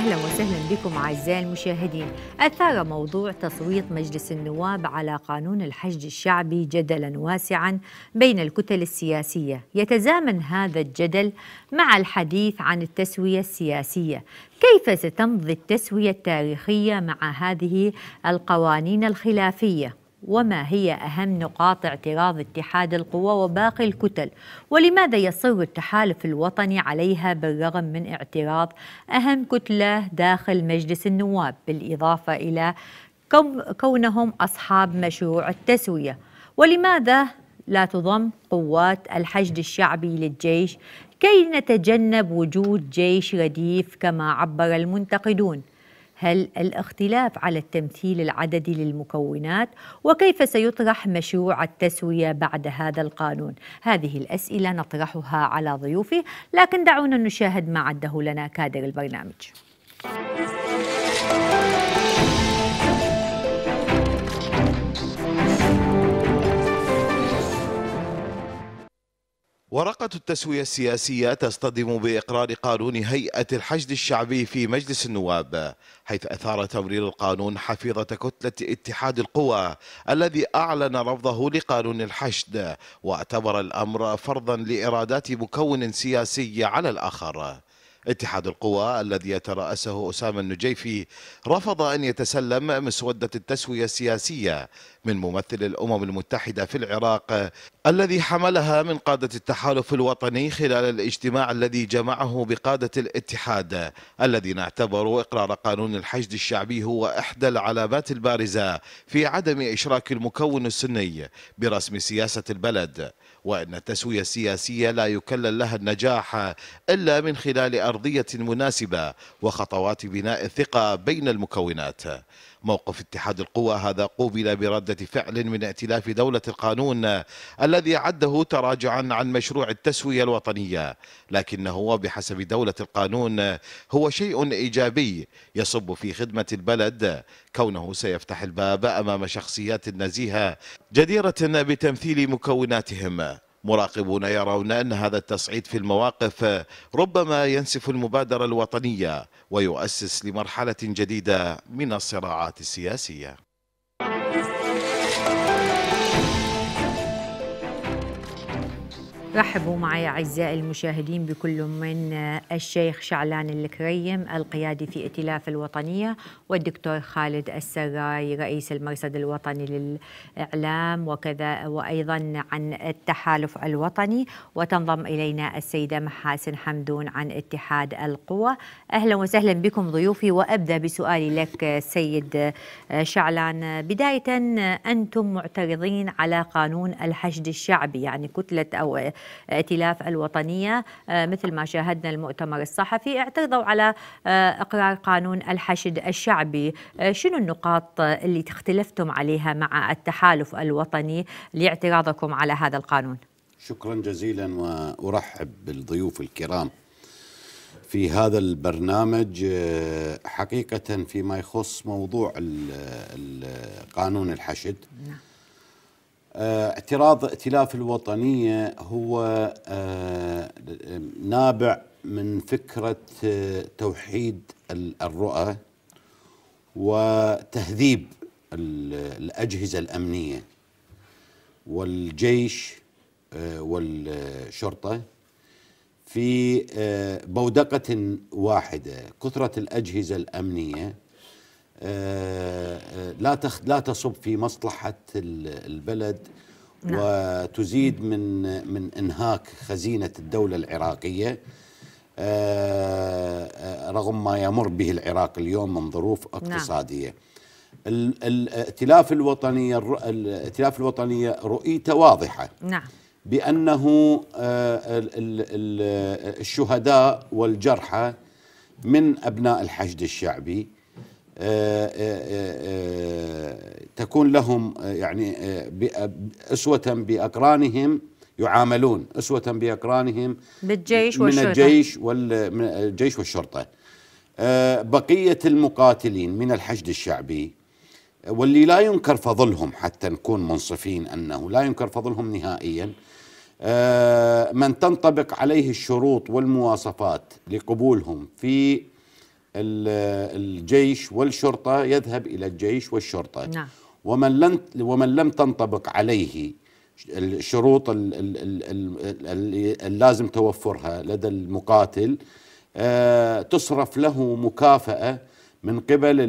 أهلا وسهلا بكم أعزائي المشاهدين أثار موضوع تصويت مجلس النواب على قانون الحشد الشعبي جدلا واسعا بين الكتل السياسية يتزامن هذا الجدل مع الحديث عن التسوية السياسية كيف ستمضي التسوية التاريخية مع هذه القوانين الخلافية وما هي أهم نقاط اعتراض اتحاد القوى وباقي الكتل ولماذا يصر التحالف الوطني عليها بالرغم من اعتراض أهم كتلة داخل مجلس النواب بالإضافة إلى كونهم أصحاب مشروع التسوية ولماذا لا تضم قوات الحشد الشعبي للجيش كي نتجنب وجود جيش رديف كما عبر المنتقدون هل الاختلاف على التمثيل العددي للمكونات وكيف سيطرح مشروع التسويه بعد هذا القانون هذه الاسئله نطرحها على ضيوفي لكن دعونا نشاهد ما عده لنا كادر البرنامج ورقة التسوية السياسية تصطدم بإقرار قانون هيئة الحشد الشعبي في مجلس النواب حيث أثار تمرير القانون حفيظة كتلة اتحاد القوى الذي أعلن رفضه لقانون الحشد واعتبر الأمر فرضا لإرادات مكون سياسي على الآخر اتحاد القوى الذي يترأسه أسامة النجيفي رفض أن يتسلم مسودة التسوية السياسية من ممثل الأمم المتحدة في العراق الذي حملها من قادة التحالف الوطني خلال الاجتماع الذي جمعه بقادة الاتحاد الذين اعتبروا إقرار قانون الحشد الشعبي هو إحدى العلامات البارزة في عدم إشراك المكون السني برسم سياسة البلد وأن التسوية السياسية لا يكلل لها النجاح إلا من خلال أرضية مناسبة وخطوات بناء الثقة بين المكونات موقف اتحاد القوى هذا قوبل بردة فعل من ائتلاف دولة القانون الذي عده تراجعا عن مشروع التسوية الوطنية لكنه بحسب دولة القانون هو شيء إيجابي يصب في خدمة البلد كونه سيفتح الباب أمام شخصيات نزيهة جديرة بتمثيل مكوناتهم مراقبون يرون أن هذا التصعيد في المواقف ربما ينسف المبادرة الوطنية ويؤسس لمرحلة جديدة من الصراعات السياسية رحبوا معي أعزائي المشاهدين بكل من الشيخ شعلان الكريم القيادي في ائتلاف الوطنية والدكتور خالد السراي رئيس المرصد الوطني للإعلام وكذا وأيضا عن التحالف الوطني وتنضم إلينا السيدة محاسن حمدون عن اتحاد القوى أهلا وسهلا بكم ضيوفي وأبدأ بسؤالي لك سيد شعلان بداية أنتم معترضين على قانون الحشد الشعبي يعني كتلة أو ائتلاف الوطنية آه، مثل ما شاهدنا المؤتمر الصحفي اعترضوا على آه، إقرار قانون الحشد الشعبي آه، شنو النقاط اللي اختلفتم عليها مع التحالف الوطني لاعتراضكم على هذا القانون شكرا جزيلا وارحب بالضيوف الكرام في هذا البرنامج حقيقه فيما يخص موضوع قانون الحشد نعم. آه، اعتراض ائتلاف الوطنية هو آه، نابع من فكرة آه، توحيد الرؤى وتهذيب الأجهزة الأمنية والجيش والشرطة في بودقة واحدة كثرة الأجهزة الأمنية آه، آه، لا لا تصب في مصلحه البلد نعم. وتزيد من من انهاك خزينه الدوله العراقيه آه، رغم ما يمر به العراق اليوم من ظروف نعم. اقتصاديه الائتلاف الوطني الائتلاف الوطني رؤيته واضحه نعم بانه الشهداء والجرحى من ابناء الحشد الشعبي آه، آه، آه، تكون لهم يعني أسوة بأقرانهم يعاملون أسوة بأقرانهم بالجيش من والشرطة. الجيش والجيش والشرطة بقية المقاتلين من الحشد الشعبي واللي لا ينكر فضلهم حتى نكون منصفين أنه لا ينكر فضلهم نهائيا من تنطبق عليه الشروط والمواصفات لقبولهم في الجيش والشرطة يذهب إلى الجيش والشرطة نعم. ومن, لم ومن لم تنطبق عليه الشروط اللازم توفرها لدى المقاتل آه، تصرف له مكافأة من قبل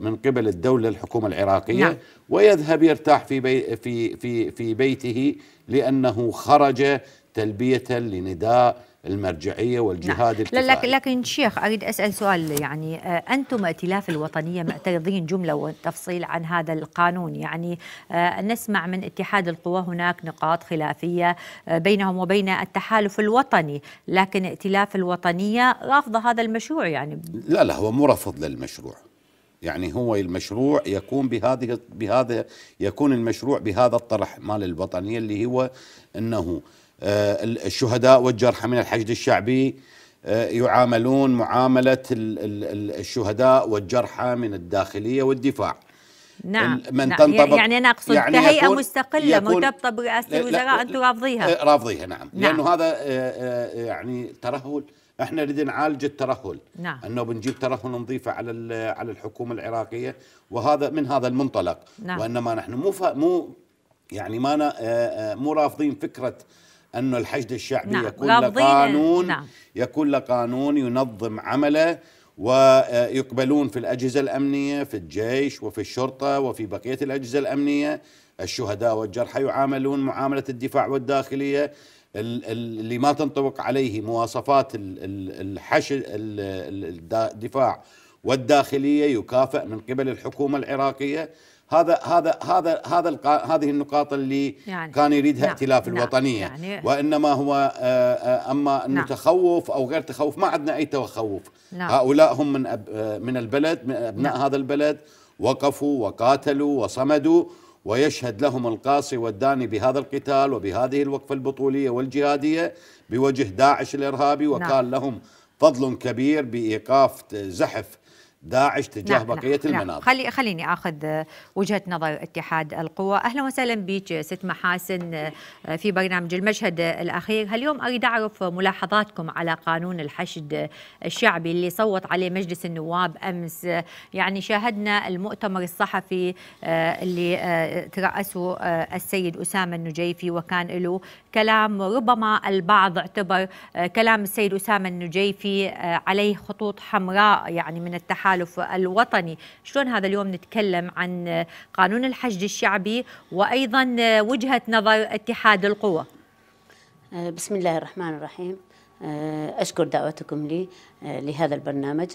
من قبل الدولة الحكومة العراقية نعم. ويذهب يرتاح في بي في في في بيته لأنه خرج تلبية لنداء المرجعية والجهاد نعم. الكفائي لكن, لكن شيخ أريد أسأل سؤال يعني آه، أنتم ائتلاف الوطنية معترضين جملة وتفصيل عن هذا القانون يعني آه، نسمع من اتحاد القوى هناك نقاط خلافية آه، بينهم وبين التحالف الوطني لكن ائتلاف الوطنية رافض هذا المشروع يعني لا لا هو مو للمشروع يعني هو المشروع يكون بهذه بهذا يكون المشروع بهذا الطرح مال الوطنية اللي هو أنه آه، الشهداء والجرحى من الحشد الشعبي آه، يعاملون معاملة الشهداء والجرحى من الداخلية والدفاع نعم من نعم تنطبق يعني-, يعني انا اقصد يعني كهيئه مستقله مرتبطه برئاسه الوزراء انتم رافضيها آه، رافضيها نعم, نعم لانه هذا يعني ترهل احنا نريد نعالج الترهل نعم. انه بنجيب ترهل نضيفه على على الحكومه العراقيه وهذا من هذا المنطلق نعم. وانما نحن مو مو يعني ما مو رافضين فكره أن الحشد الشعبي نعم. يكون له قانون نعم. يكون له قانون ينظم عمله ويقبلون آه، في الأجهزة الأمنية في الجيش وفي الشرطة وفي بقية الأجهزة الأمنية الشهداء والجرحى يعاملون معاملة الدفاع والداخلية اللي ما تنطبق عليه مواصفات الحشد الدفاع والداخلية يكافئ من قبل الحكومة العراقية هذا هذا هذا هذا هذه النقاط اللي يعني كان يريدها نعم ائتلاف نعم الوطنيه يعني وانما هو اما انه نعم تخوف او غير تخوف ما عندنا اي تخوف نعم هؤلاء هم من أب من البلد من ابناء نعم هذا البلد وقفوا وقاتلوا وصمدوا ويشهد لهم القاصي والداني بهذا القتال وبهذه الوقفه البطوليه والجهاديه بوجه داعش الارهابي نعم. وكان نعم لهم فضل كبير بايقاف زحف داعش تجاه نعم،, نعم بقية نعم المناطق خلي خليني أخذ وجهة نظر اتحاد القوى أهلا وسهلا بك ست محاسن آه، في برنامج المشهد الأخير اليوم أريد أعرف ملاحظاتكم على قانون الحشد الشعبي اللي صوت عليه مجلس النواب أمس يعني شاهدنا المؤتمر الصحفي آه، اللي آه، ترأسه السيد أسامة النجيفي وكان له كلام ربما البعض اعتبر كلام السيد أسامة النجيفي عليه خطوط حمراء يعني من التحالف التحالف الوطني شلون هذا اليوم نتكلم عن قانون الحشد الشعبي وأيضا وجهة نظر اتحاد القوى أه، بسم الله الرحمن الرحيم أه، أشكر دعوتكم لي أه، لهذا البرنامج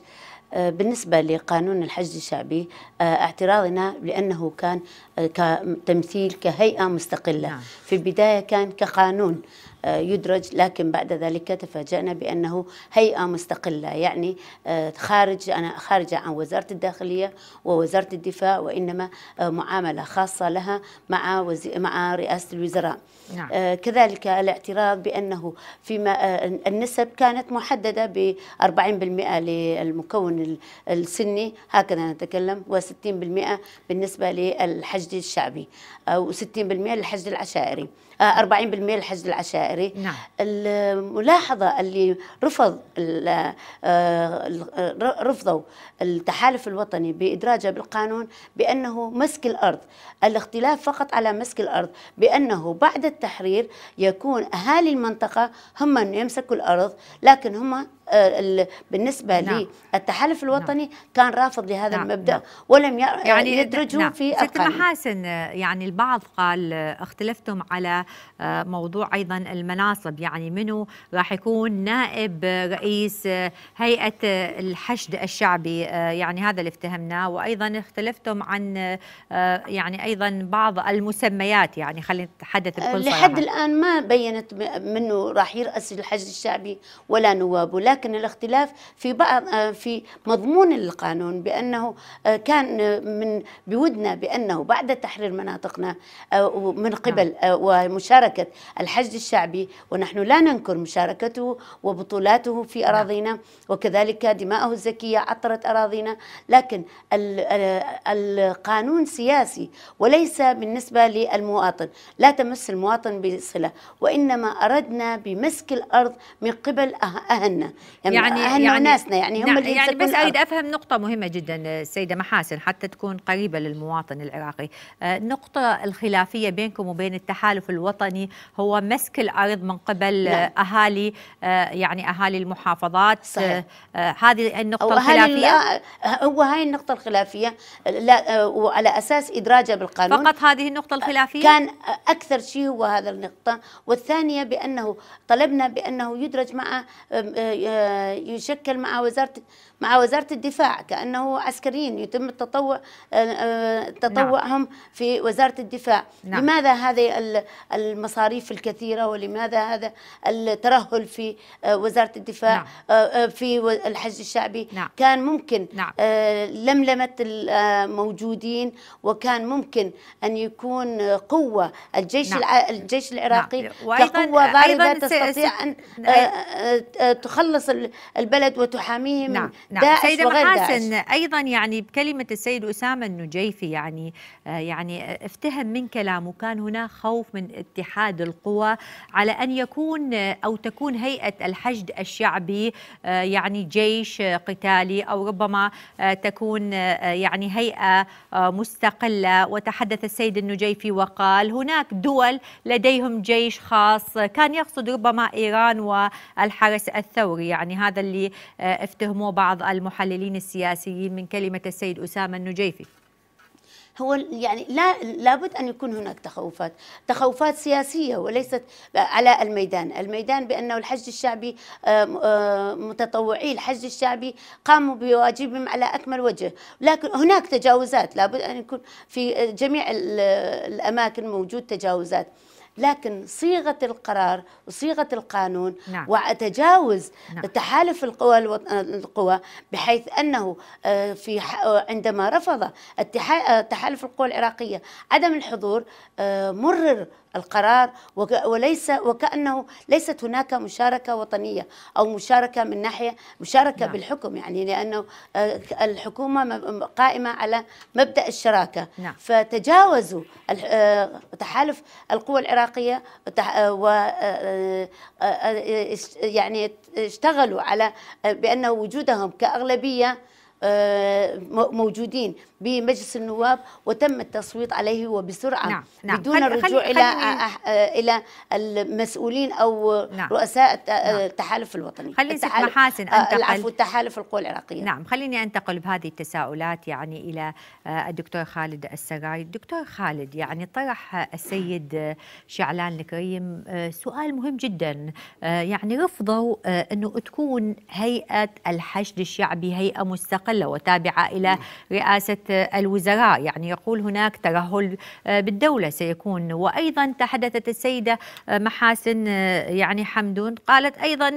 بالنسبة لقانون الحج الشعبي اعتراضنا لأنه كان كتمثيل كهيئة مستقلة نعم. في البداية كان كقانون آه، يدرج لكن بعد ذلك تفاجأنا بأنه هيئة مستقلة يعني آه، خارج أنا خارجة عن وزارة الداخلية ووزارة الدفاع وإنما آه، معاملة خاصة لها مع وزي مع رئاسة الوزراء نعم. كذلك الاعتراض بأنه فيما النسب كانت محددة ب 40% للمكون السني هكذا نتكلم و60% بالنسبة للحشد الشعبي أو 60 للحشد العشائري 40% الحشد العشائري نعم. الملاحظة اللي رفض آه، آه، رفضوا التحالف الوطني بإدراجه بالقانون بأنه مسك الأرض الاختلاف فقط على مسك الأرض بأنه بعد التحرير يكون أهالي المنطقة هم من يمسكوا الأرض لكن هم آه، بالنسبة نعم. للتحالف نعم. الوطني نعم. كان رافض لهذا نعم. المبدأ نعم. ولم يعني آه، يدرجه نعم. في ست محاسن آه، يعني البعض قال اختلفتم على موضوع أيضا المناصب يعني منو راح يكون نائب رئيس هيئة الحشد الشعبي يعني هذا اللي افتهمناه وأيضا اختلفتم عن يعني أيضا بعض المسميات يعني خلينا نتحدث بكل صراحة لحد الآن ما بينت منه راح يرأس الحشد الشعبي ولا نوابه ولكن الاختلاف في بعض آه، في مضمون القانون بانه آه، كان آه، من بودنا بانه بعد تحرير مناطقنا من نعم. قبل ومشاركه الحشد الشعبي ونحن لا ننكر مشاركته وبطولاته في نعم. اراضينا وكذلك دماءه الزكيه عطرت اراضينا لكن القانون سياسي وليس بالنسبه للمواطن لا تمس المواطن بصله وانما اردنا بمسك الارض من قبل اهلنا يعني أهلنا يعني ناسنا يعني هم نعم اللي يعني بس اريد افهم نقطه مهمه جدا سيده محاسن حتى تكون قريبه للمواطن العراقي آه، النقطه الخلافيه بينكم وبين التحالف الوطني هو مسك الارض من قبل نعم. اهالي آه، يعني اهالي المحافظات آه، صحيح. هذه النقطه الخلافيه هو هاي النقطه الخلافيه لا وعلى اساس ادراجها بالقانون فقط هذه النقطه الخلافيه كان اكثر شيء هو هذا النقطه والثانيه بانه طلبنا بانه يدرج مع آه، يشكل مع وزاره مع وزارة الدفاع كأنه عسكريين يتم التطوع آه، آه، نعم. تطوعهم في وزارة الدفاع نعم. لماذا هذه المصاريف الكثيرة ولماذا هذا الترهل في آه، وزارة الدفاع نعم. في الحج الشعبي نعم. كان ممكن نعم. لملمة الموجودين وكان ممكن أن يكون قوة الجيش نعم. الجيش العراقي نعم. كقوة ضاربة تستطيع أن تخلص البلد وتحاميه نعم. من نعم سيدة محاسن داعش. أيضا يعني بكلمة السيد أسامة النجيفي يعني آه، يعني آه، افتهم من كلامه كان هناك خوف من اتحاد القوى على أن يكون آه، أو تكون هيئة الحشد الشعبي يعني جيش قتالي أو ربما تكون يعني هيئة مستقلة وتحدث السيد النجيفي وقال هناك دول لديهم جيش خاص كان يقصد ربما إيران والحرس الثوري يعني هذا اللي افتهموه بعض بعض المحللين السياسيين من كلمة السيد أسامة النجيفي هو يعني لا لابد ان يكون هناك تخوفات، تخوفات سياسيه وليست على الميدان، الميدان بانه الحج الشعبي آه، آه، متطوعي الحج الشعبي قاموا بواجبهم على اكمل وجه، لكن هناك تجاوزات لابد ان يكون في جميع الاماكن موجود تجاوزات. لكن صيغة القرار وصيغة القانون نعم. وأتجاوز نعم. تحالف القوى القوى بحيث أنه آه، في آه، عندما رفض آه، تحالف القوى العراقية عدم الحضور مرر القرار وليس وكأنه ليست هناك مشاركة وطنية أو مشاركة من ناحية مشاركة نعم. بالحكم يعني لأنه آه، الحكومة قائمة على مبدأ الشراكة نعم. فتجاوزوا آه، تحالف القوى العراقية آه، و يعني اشتغلوا على بأن وجودهم كأغلبية موجودين بمجلس النواب وتم التصويت عليه وبسرعه نعم. نعم. بدون خلي الرجوع خلي الى خلي الى المسؤولين او نعم. رؤساء نعم. التحالف الوطني خليني ست محاسن آه، انتقل العفو التحالف القوى العراقيه نعم خليني انتقل بهذه التساؤلات يعني الى آه، الدكتور خالد السراي الدكتور خالد يعني طرح السيد آه، شعلان الكريم سؤال مهم جدا يعني رفضوا انه تكون هيئه الحشد الشعبي هيئه مستقله وتابعه الى نعم. رئاسه الوزراء يعني يقول هناك ترهل آه، بالدولة سيكون وأيضا تحدثت السيدة آه، محاسن آه، يعني حمدون قالت أيضا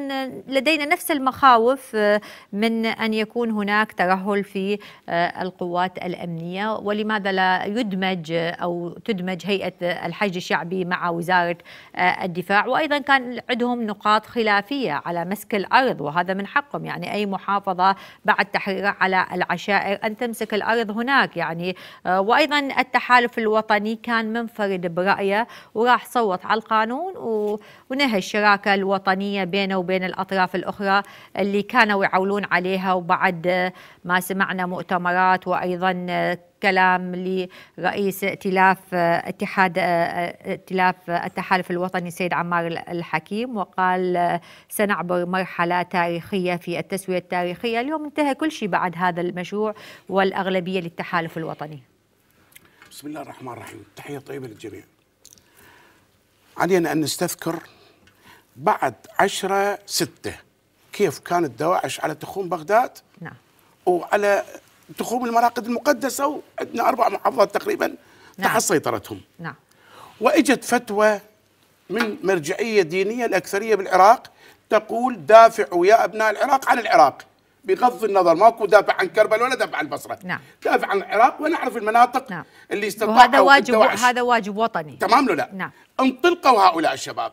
لدينا نفس المخاوف من أن يكون هناك ترهل في القوات الأمنية ولماذا لا يدمج أو تدمج هيئة الحج الشعبي مع وزارة الدفاع وأيضا كان عندهم نقاط خلافية على مسك الأرض وهذا من حقهم يعني أي محافظة بعد تحريرها على العشائر أن تمسك الأرض هناك يعني آه، وايضا التحالف الوطني كان منفرد برايه وراح صوت على القانون ونهى الشراكه الوطنيه بينه وبين الاطراف الاخرى اللي كانوا يعولون عليها وبعد ما سمعنا مؤتمرات وايضا كلام لرئيس ائتلاف اتحاد ائتلاف التحالف الوطني سيد عمار الحكيم وقال سنعبر مرحلة تاريخية في التسوية التاريخية اليوم انتهى كل شيء بعد هذا المشروع والأغلبية للتحالف الوطني بسم الله الرحمن الرحيم تحية طيبة للجميع علينا أن نستذكر بعد عشرة ستة كيف كانت دواعش على تخوم بغداد نعم. وعلى تقوم المراقد المقدسه وعندنا اربع محافظات تقريبا نعم. تحت سيطرتهم نعم واجت فتوى من مرجعيه دينيه الاكثريه بالعراق تقول دافعوا يا ابناء العراق عن العراق بغض النظر ماكو دافع عن كربلاء ولا دافع عن البصره نعم. دافع عن العراق ونعرف المناطق نعم. اللي استطاعوا هذا واجب هذا واجب وطني تمام له لا نعم. انطلقوا هؤلاء الشباب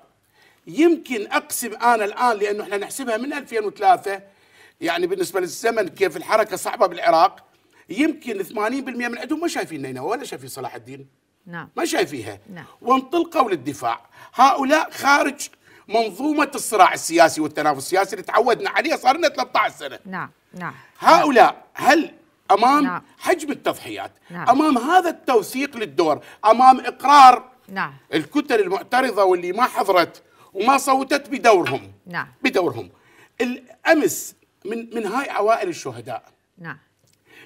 يمكن اقسم انا الان لانه احنا نحسبها من 2003 يعني بالنسبه للزمن كيف الحركه صعبه بالعراق يمكن 80% من عندهم ما شايفين نينوى ولا شايفين صلاح الدين نعم ما شايفيها نعم وانطلقوا للدفاع هؤلاء خارج منظومة الصراع السياسي والتنافس السياسي اللي تعودنا عليه صار لنا 13 سنة نعم نعم هؤلاء هل أمام نعم. حجم التضحيات نعم. أمام هذا التوثيق للدور أمام إقرار نعم. الكتل المعترضة واللي ما حضرت وما صوتت بدورهم نعم. بدورهم الأمس من, من هاي عوائل الشهداء نعم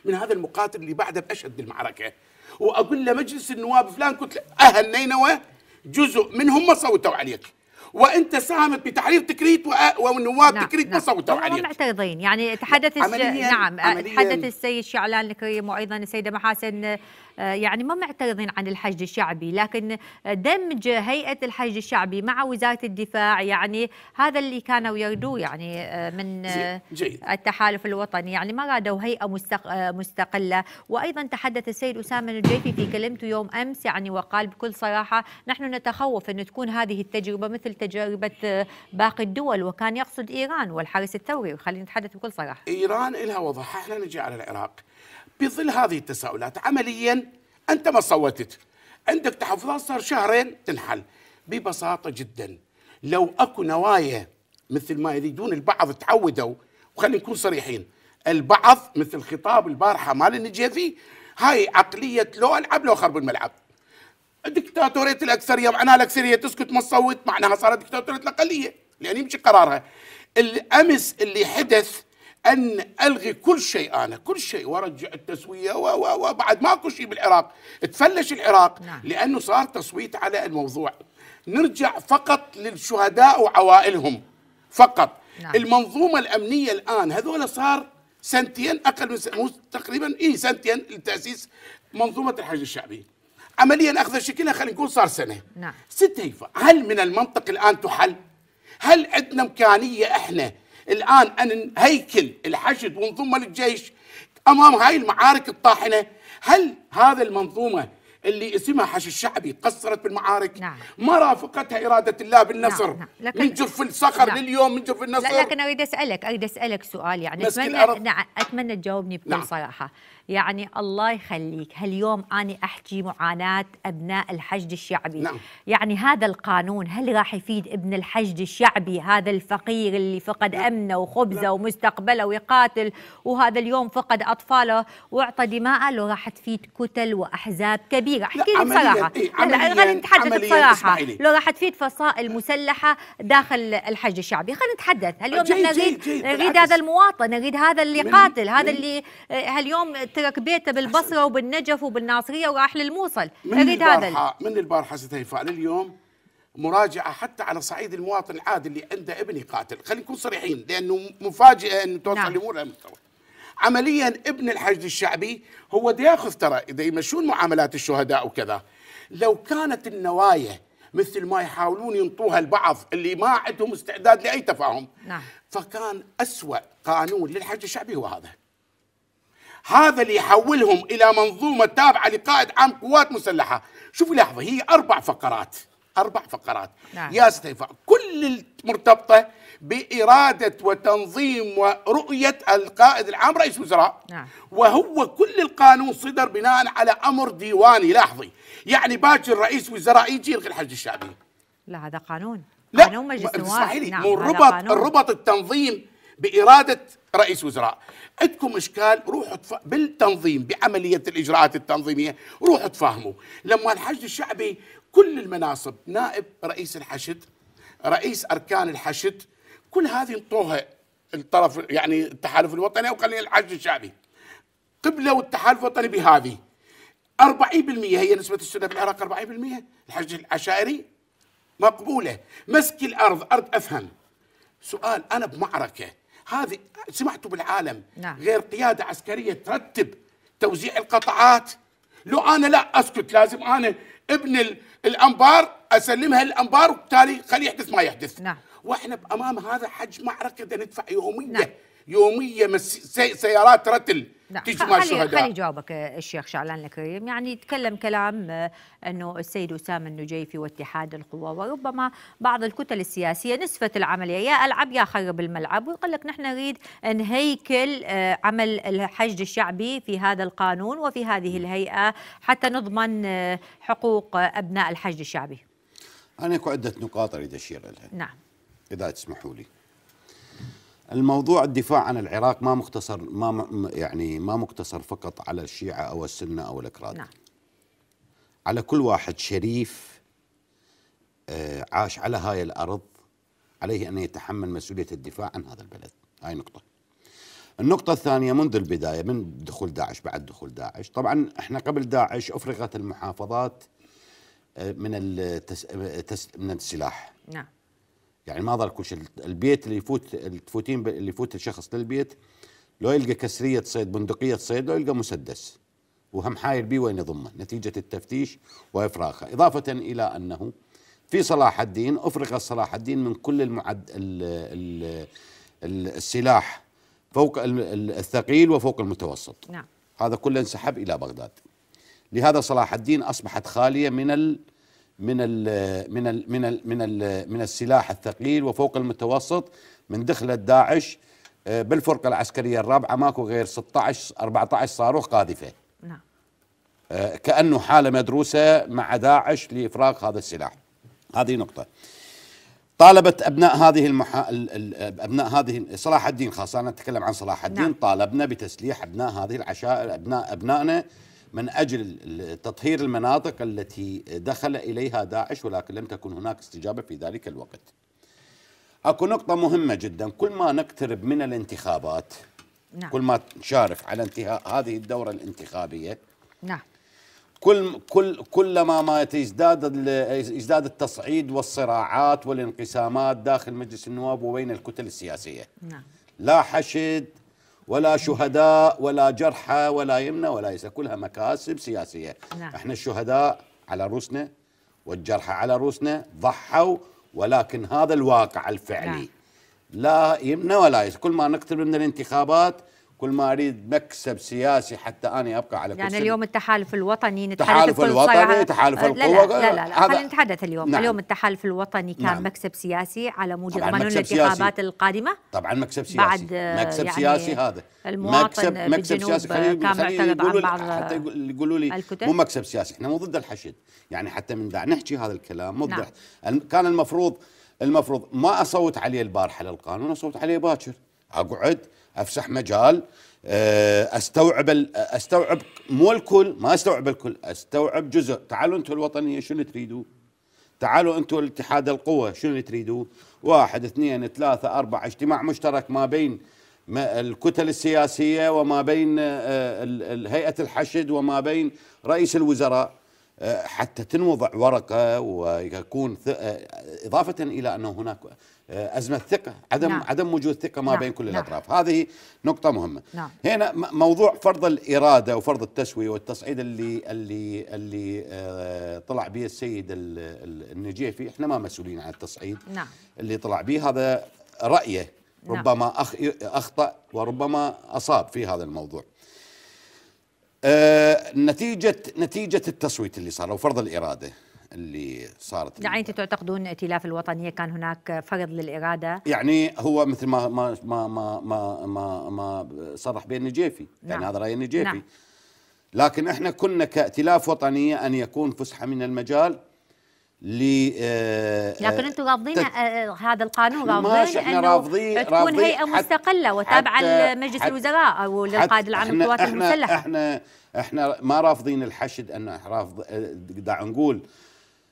من هذا المقاتل اللي بعده باشد المعركه واقول لمجلس النواب فلان له اهل نينوى جزء منهم ما صوتوا عليك وانت ساهمت بتحرير تكريت والنواب نعم تكريت نعم ما صوتوا عليك معترضين يعني تحدث نعم تحدث السيد شعلان الكريم وايضا السيده محاسن آه، يعني ما معترضين عن الحشد الشعبي لكن دمج هيئة الحشد الشعبي مع وزارة الدفاع يعني هذا اللي كانوا يردوه يعني آه، من آه، جيد. التحالف الوطني يعني ما رادوا هيئة مستقلة وأيضا تحدث السيد أسامة الجيفي في كلمته يوم أمس يعني وقال بكل صراحة نحن نتخوف أن تكون هذه التجربة مثل تجربة باقي الدول وكان يقصد إيران والحرس الثوري خلينا نتحدث بكل صراحة إيران لها وضعها احنا نجي على العراق بظل هذه التساؤلات عمليا انت ما صوتت عندك تحفظات صار شهرين تنحل ببساطه جدا لو اكو نوايا مثل ما يريدون البعض تعودوا وخلينا نكون صريحين البعض مثل خطاب البارحه مال النجيفي هاي عقليه لو العب لو خرب الملعب دكتاتورية الأكثرية معناها الأكثرية تسكت ما تصوت معناها صارت دكتاتورية الأقلية لأن يمشي قرارها الأمس اللي حدث ان الغي كل شيء انا كل شيء وارجع التسويه وبعد ماكو شيء بالعراق تفلش العراق نعم. لانه صار تصويت على الموضوع نرجع فقط للشهداء وعوائلهم فقط نعم. المنظومه الامنيه الان هذول صار سنتين اقل من سنتين تقريبا اي سنتين لتاسيس منظومه الحشد الشعبي عمليا اخذ شكلها خلينا نقول صار سنه نعم ست هيفا هل من المنطق الان تحل؟ هل عندنا امكانيه احنا الآن أن نهيكل الحشد وانضم للجيش أمام هاي المعارك الطاحنة هل هذا المنظومة اللي اسمها حشد شعبي قصرت بالمعارك نعم. ما رافقتها إرادة الله بالنصر نعم. نعم. من جرف الصخر نعم. لليوم من جرف النصر لا لكن أريد أسألك أريد أسألك سؤال يعني أتمنى, نعم أتمنى تجاوبني بكل نعم. صراحة يعني الله يخليك هاليوم أنا أحكي معاناة أبناء الحشد الشعبي نعم. يعني هذا القانون هل راح يفيد ابن الحشد الشعبي هذا الفقير اللي فقد نعم. أمنه وخبزه نعم. ومستقبله ويقاتل وهذا اليوم فقد أطفاله وأعطى دماءه لو راح تفيد كتل وأحزاب كبيرة احكي لي بصراحة إيه، خلينا نتحدث بصراحة لو راح تفيد فصائل مسلحة داخل الحشد الشعبي خلينا نتحدث هاليوم نحن نريد نريد هذا المواطن نريد هذا اللي قاتل هذا اللي آه، هاليوم يترك بيته بالبصره وبالنجف وبالناصريه وراح للموصل اريد هذا من البارحه ست هيفاء لليوم مراجعه حتى على صعيد المواطن العادي اللي عنده ابن يقاتل خلينا نكون صريحين لانه مفاجئه ان توصل الامور نعم. المستوى عمليا ابن الحشد الشعبي هو ياخذ ترى اذا يمشون معاملات الشهداء وكذا لو كانت النوايا مثل ما يحاولون ينطوها البعض اللي ما عندهم استعداد لاي تفاهم نعم. فكان اسوا قانون للحج الشعبي هو هذا هذا اللي يحولهم إلى منظومة تابعة لقائد عام قوات مسلحة شوفوا لحظة هي أربع فقرات أربع فقرات نعم. يا ستيفا كل مرتبطة بإرادة وتنظيم ورؤية القائد العام رئيس وزراء نعم. وهو كل القانون صدر بناء على أمر ديواني لاحظي يعني باكر رئيس وزراء يجي يلغي الحج الشعبي لا هذا قانون لا قانون مجلس نعم. الربط الربط التنظيم بإرادة رئيس وزراء عندكم اشكال روحوا تف... بالتنظيم بعمليه الاجراءات التنظيميه روحوا تفاهموا لما الحشد الشعبي كل المناصب نائب رئيس الحشد رئيس اركان الحشد كل هذه انطوها الطرف يعني التحالف الوطني او خلينا الحشد الشعبي قبلوا التحالف الوطني بهذه 40% هي نسبه السنه بالعراق 40% الحشد العشائري مقبوله مسك الارض ارض افهم سؤال انا بمعركه هذه سمعتوا بالعالم نعم. غير قياده عسكريه ترتب توزيع القطاعات لو انا لا اسكت لازم انا ابن الانبار اسلمها الانبار وبالتالي خلي يحدث ما يحدث نعم. واحنا أمام هذا حجم معركه ندفع يوميه نعم. يوميه سيارات رتل نعم تجمع الشهداء خلي جوابك آه، الشيخ شعلان الكريم يعني تكلم كلام آه، أنه السيد أسامة النجيفي واتحاد القوى وربما بعض الكتل السياسية نسفت العملية يا ألعب يا خرب الملعب ويقول لك نحن نريد نهيكل آه، عمل الحشد الشعبي في هذا القانون وفي هذه الهيئة حتى نضمن حقوق أبناء الحشد الشعبي أنا اكو عدة نقاط أريد أشير لها نعم إذا تسمحوا لي الموضوع الدفاع عن العراق ما مختصر ما يعني ما مقتصر فقط على الشيعه او السنه او الاكراد نعم. على كل واحد شريف آه، عاش على هاي الارض عليه ان يتحمل مسؤوليه الدفاع عن هذا البلد هاي نقطه النقطة الثانية منذ البداية من دخول داعش بعد دخول داعش طبعا احنا قبل داعش افرغت المحافظات آه، من التس... آه، من السلاح نعم يعني ما كل شيء البيت اللي يفوت تفوتين اللي يفوت الشخص للبيت لو يلقى كسريه صيد بندقيه صيد لو يلقى مسدس وهم حاير بيه وين يضمه نتيجه التفتيش وافراغه اضافه الى انه في صلاح الدين افرغ صلاح الدين من كل المعد الـ الـ الـ السلاح فوق الثقيل وفوق المتوسط نعم. هذا كله انسحب الى بغداد لهذا صلاح الدين اصبحت خاليه من من الـ من الـ من الـ من الـ من السلاح الثقيل وفوق المتوسط من دخل داعش آه، بالفرقه العسكريه الرابعه ماكو غير 16 14 صاروخ قاذفه نعم آه، كانه حاله مدروسه مع داعش لافراغ هذا السلاح هذه نقطه طالبت ابناء هذه المحا... ابناء هذه صلاح الدين خاصه انا اتكلم عن صلاح الدين نعم. طالبنا بتسليح ابناء هذه العشائر ابناء ابنائنا من أجل تطهير المناطق التي دخل إليها داعش ولكن لم تكن هناك استجابة في ذلك الوقت أكو نقطة مهمة جدا كل ما نقترب من الانتخابات نعم. كل ما نشارف على انتهاء هذه الدورة الانتخابية نعم كل كل كلما ما يزداد يزداد التصعيد والصراعات والانقسامات داخل مجلس النواب وبين الكتل السياسيه نعم لا حشد ولا شهداء ولا جرحى ولا يمنى ولا يسى كلها مكاسب سياسية نعم. احنا الشهداء على رؤوسنا والجرحى على رؤوسنا ضحوا ولكن هذا الواقع الفعلي نعم. لا يمنى ولا يسى كل ما نقترب من الانتخابات كل ما اريد مكسب سياسي حتى انا ابقى على يعني اليوم التحالف الوطني نتحدث التحالف الوطني تحالف القوة لا لا لا, لا. خلينا نتحدث اليوم نعم. اليوم التحالف الوطني كان نعم. مكسب سياسي على موجب قانون الانتخابات القادمة طبعا مكسب سياسي بعد آه، مكسب يعني سياسي هذا مكسب مكسب سياسي كان نقول بعض حتى يقولوا لي مو مكسب سياسي احنا مو ضد الحشد يعني حتى من دا نحكي هذا الكلام مو نعم. كان المفروض المفروض ما اصوت عليه البارحة للقانون اصوت عليه باكر اقعد افسح مجال آه، استوعب استوعب مو الكل ما استوعب الكل استوعب جزء تعالوا انتم الوطنيه شنو تريدوا تعالوا انتم الاتحاد القوى شنو تريدوا واحد اثنين ثلاثة أربعة اجتماع مشترك ما بين الكتل السياسية وما بين آه، هيئة الحشد وما بين رئيس الوزراء آه، حتى تنوضع ورقة ويكون إضافة إلى أنه هناك آه، ازمه ثقه عدم نعم. عدم وجود ثقه ما نعم. بين كل نعم. الاطراف هذه نقطه مهمه نعم. هنا موضوع فرض الاراده وفرض التسويه والتصعيد اللي اللي اللي آه، طلع به السيد النجيفي احنا ما مسؤولين عن التصعيد نعم. اللي طلع به هذا رايه نعم. ربما أخ اخطا وربما اصاب في هذا الموضوع آه نتيجه نتيجه التصويت اللي صار وفرض الاراده اللي صارت يعني انتم تعتقدون ائتلاف الوطنيه كان هناك فرض للاراده يعني هو مثل ما ما ما ما ما, ما, ما صرح به النجيفي يعني نعم. يعني هذا راي النجيفي نعم. لكن احنا كنا كائتلاف وطنيه ان يكون فسحه من المجال ل آه، لكن انتم رافضين تت... آه، هذا القانون رافضين انه رافضين تكون رافضين هيئه مستقله وتابعه لمجلس الوزراء او للقائد العام للقوات المسلحه احنا احنا احنا ما رافضين الحشد ان رافض آه، دع نقول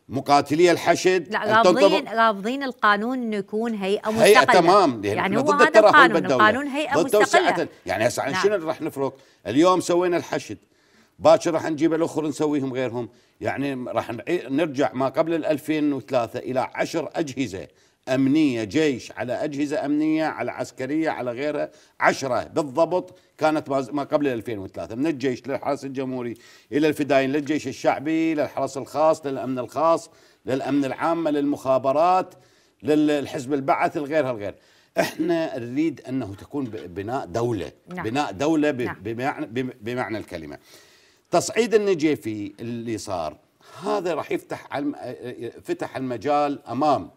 مقاتلي الحشد لا رافضين رافضين القانون انه يكون هيئه مستقله هيئه تمام يعني هو ضد هذا القانون القانون هيئه مستقله يعني هسه عن نعم. شنو راح نفرق اليوم سوينا الحشد باكر راح نجيب الاخر نسويهم غيرهم يعني راح نرجع ما قبل ال 2003 الى عشر اجهزه أمنية جيش على أجهزة أمنية على عسكرية على غيرها عشرة بالضبط كانت ما قبل 2003 من الجيش للحرس الجمهوري إلى الفدائيين للجيش الشعبي للحرس الخاص للأمن الخاص للأمن العام للمخابرات للحزب البعث لغيرها الغير احنا نريد انه تكون بناء دوله نعم. بناء دوله نعم. بمعنى, بمعنى الكلمه تصعيد النجيفي اللي صار هذا راح يفتح فتح المجال امام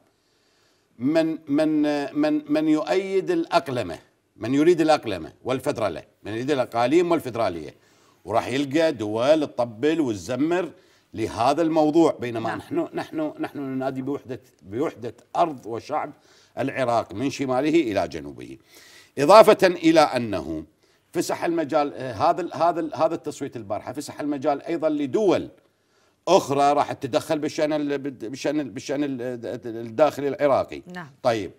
من من من من يؤيد الاقلمه من يريد الاقلمه والفدراله من يريد الاقاليم والفدراليه وراح يلقى دول تطبل وتزمر لهذا الموضوع بينما نعم. نحن نحن نحن ننادي بوحده بوحده ارض وشعب العراق من شماله الى جنوبه اضافه الى انه فسح المجال هذا هذا هذا التصويت البارحه فسح المجال ايضا لدول اخرى راح تتدخل بالشان بالشان بالشان الداخلي العراقي نعم. طيب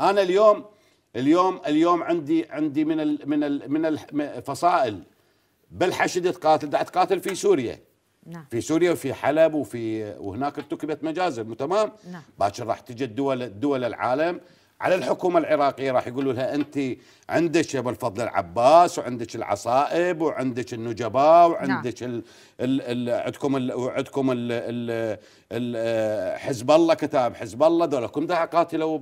انا اليوم اليوم اليوم عندي عندي من الـ من الـ من الفصائل بالحشد تقاتل قاعد تقاتل في سوريا نعم. في سوريا وفي حلب وفي وهناك ارتكبت مجازر مو تمام نعم. باكر راح تجي الدول دول العالم على الحكومة العراقية راح يقولوا لها أنت عندك يا أبو الفضل العباس وعندك العصائب وعندك النجباء وعندك نعم. ال ال ال عندكم ال عندكم ال ال ال حزب الله كتاب حزب الله دولكم دا قاتلوا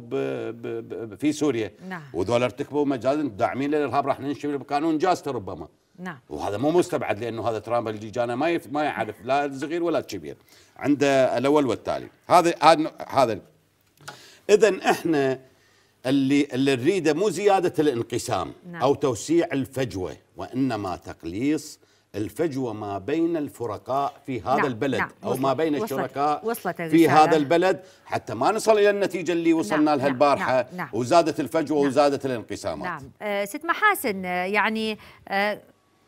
في سوريا نعم. ودول ارتكبوا مجازا داعمين للإرهاب راح ننشر بقانون جاستر ربما نعم وهذا مو مستبعد لأنه هذا ترامب اللي جانا ما يف ما يعرف لا صغير ولا كبير عنده الأول والتالي هذا هذا إذا احنا اللي اللي نريده مو زياده الانقسام نعم. او توسيع الفجوه وانما تقليص الفجوه ما بين الفرقاء في هذا نعم. البلد نعم. او ما بين وصلت. الشركاء وصلت في هذا البلد حتى ما نصل الى النتيجه اللي نعم، وصلنا نعم. لها البارحه نعم. نعم. وزادت الفجوه نعم. وزادت الانقسامات نعم آه ست محاسن آه، يعني آه